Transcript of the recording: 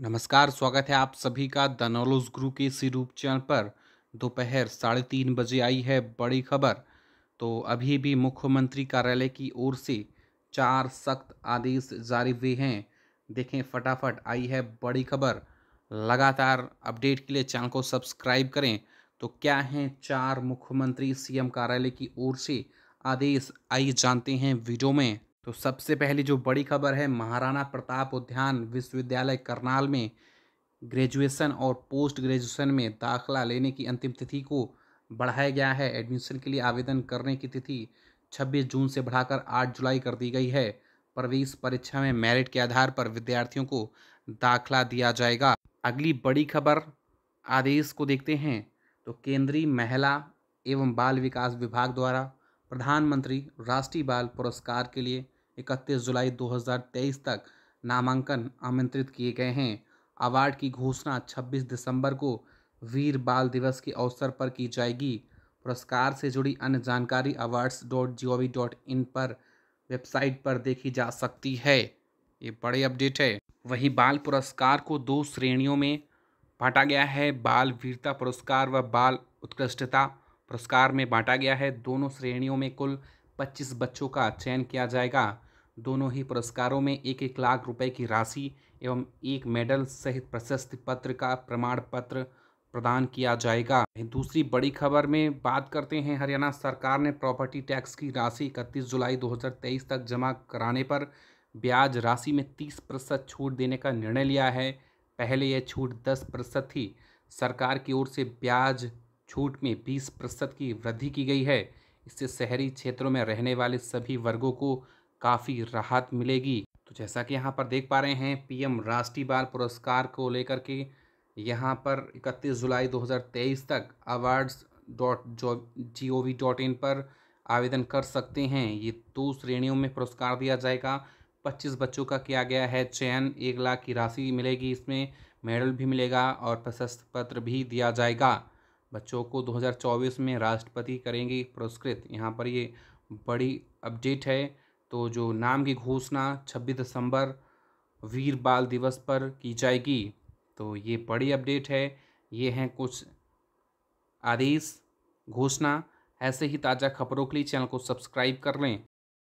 नमस्कार स्वागत है आप सभी का द नॉलोज गुरु के इसी रूप चैनल पर दोपहर साढ़े तीन बजे आई है बड़ी खबर तो अभी भी मुख्यमंत्री कार्यालय की ओर से चार सख्त आदेश जारी हुए हैं देखें फटाफट आई है बड़ी खबर लगातार अपडेट के लिए चैनल को सब्सक्राइब करें तो क्या हैं चार मुख्यमंत्री सीएम कार्यालय की ओर से आदेश आई जानते हैं वीडियो में तो सबसे पहली जो बड़ी खबर है महाराणा प्रताप उद्यान विश्वविद्यालय करनाल में ग्रेजुएशन और पोस्ट ग्रेजुएशन में दाखिला लेने की अंतिम तिथि को बढ़ाया गया है एडमिशन के लिए आवेदन करने की तिथि 26 जून से बढ़ाकर 8 जुलाई कर दी गई है प्रवेश परीक्षा में मेरिट के आधार पर विद्यार्थियों को दाखिला दिया जाएगा अगली बड़ी खबर आदेश को देखते हैं तो केंद्रीय महिला एवं बाल विकास विभाग द्वारा प्रधानमंत्री राष्ट्रीय बाल पुरस्कार के लिए इकतीस जुलाई 2023 तक नामांकन आमंत्रित किए गए हैं अवार्ड की घोषणा 26 दिसंबर को वीर बाल दिवस के अवसर पर की जाएगी पुरस्कार से जुड़ी अन्य जानकारी awards dot G O V dot in पर वेबसाइट पर देखी जा सकती है ये बड़े अपडेट है वहीं बाल पुरस्कार को दो श्रेणियों में बांटा गया है बाल वीरता पुरस्कार व बाल उत्कृष्टता पुरस्कार में बांटा गया है दोनों श्रेणियों में कुल पच्चीस बच्चों का चयन किया जाएगा दोनों ही पुरस्कारों में एक एक लाख रुपए की राशि एवं एक मेडल सहित प्रशस्ति पत्र का प्रमाण पत्र प्रदान किया जाएगा दूसरी बड़ी खबर में बात करते हैं हरियाणा सरकार ने प्रॉपर्टी टैक्स की राशि इकतीस जुलाई 2023 तक जमा कराने पर ब्याज राशि में 30 प्रतिशत छूट देने का निर्णय लिया है पहले यह छूट 10 प्रतिशत थी सरकार की ओर से ब्याज छूट में 20 प्रतिशत की वृद्धि की गई है इससे शहरी क्षेत्रों में रहने वाले सभी वर्गों को काफ़ी राहत मिलेगी तो जैसा कि यहाँ पर देख पा रहे हैं पीएम राष्ट्रीय बाल पुरस्कार को लेकर के यहाँ पर 31 जुलाई 2023 तक awards dot G O V dot in पर आवेदन कर सकते हैं ये दो श्रेणियों में पुरस्कार दिया जाएगा 25 बच्चों का किया गया है चयन एक लाख की राशि मिलेगी इसमें मेडल भी मिलेगा और प्रशस्त पत्र भी दिया जाएगा बच्चों को 2024 में राष्ट्रपति करेंगे पुरस्कृत यहाँ पर ये बड़ी अपडेट है तो जो नाम की घोषणा 26 दिसंबर वीर बाल दिवस पर की जाएगी तो ये बड़ी अपडेट है ये हैं कुछ आदेश घोषणा ऐसे ही ताज़ा खबरों के लिए चैनल को सब्सक्राइब कर लें